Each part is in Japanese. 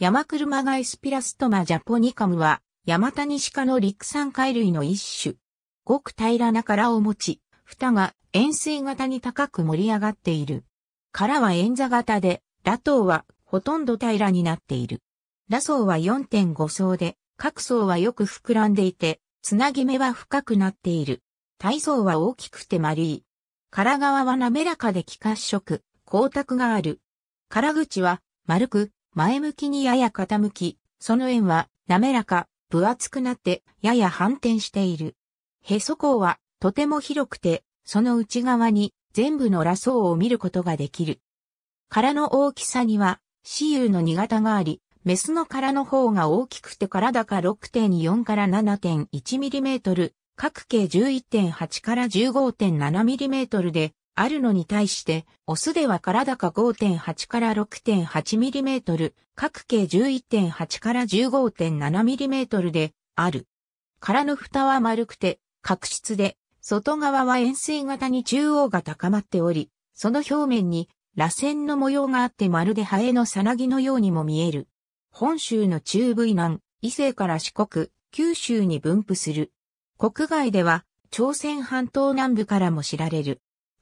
山車ガイスピラストマジャポニカムは、ヤマタニシの陸産貝類の一種。ごく平らな殻を持ち、蓋が円錐型に高く盛り上がっている。殻は円座型で、ラ頭はほとんど平らになっている。ラ層は4.5層で、各層はよく膨らんでいて、つなぎ目は深くなっている。体層は大きくて丸い。殻側は滑らかで気褐色、光沢がある。殻口は丸く、前向きにやや傾き、その円は滑らか、分厚くなってやや反転している。へそ孔はとても広くて、その内側に全部の羅層を見ることができる。殻の大きさには、雌雄の2型があり、メスの殻の方が大きくてから高6.4から 7.1mm、各径11.8から 15.7mm で、あるのに対して、オスでは体高5.8から6 8ミリメートル、各径11.8から1 5 7ミリメートルで、ある。殻の蓋は丸くて、角質で、外側は円錐型に中央が高まっており、その表面に、螺旋の模様があってまるでハエのさなぎのようにも見える。本州の中部以南、伊勢から四国、九州に分布する。国外では、朝鮮半島南部からも知られる。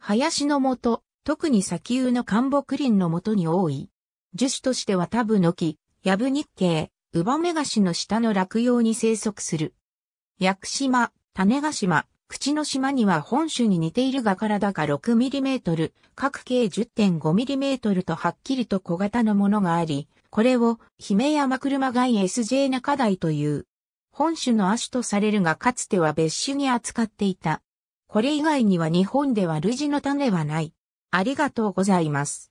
林のもと、特に砂丘の寒木林のもとに多い。樹種としてはタブノキ、ヤブニッケイ、ウバメガシの下の落葉に生息する。屋久島、種ヶ島、口の島には本種に似ているが体が6トル、各径1 0 5トルとはっきりと小型のものがあり、これをル山車イ SJ 中台という。本種の足とされるがかつては別種に扱っていた。これ以外には日本では類似の種はない。ありがとうございます。